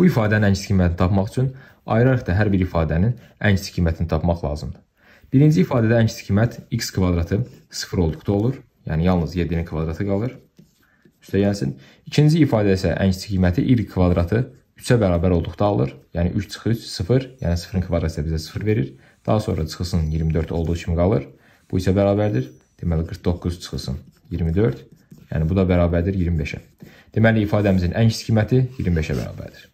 Bu ifadənin ən kiçik qiymətini tapmaq üçün ayıraraq da hər bir ifadənin ən kiçik qiymətini tapmaq lazımdır. Birinci ifadədə ən kiçik qiymət x kvadratı 0 olduqda olur. Yəni yalnız 7-nin kvadratı qalır. Üstə gəlsin. İkinci ifadə isə ən kiçik qiyməti y kvadratı 3-ə bərabər olduqda alır. Yəni 3 çıxır 3 0, yəni 0-ın kvadratı bizə 0 verir. Daha sonra çıxılsın 24 olduğu kimi qalır. Bu isə bərabərdir. Deməli 49 çıxılsın 24. Yəni bu da bərabərdir 25-ə. Deməli ifadəmizin ən kiçik qiyməti 25-ə bərabərdir.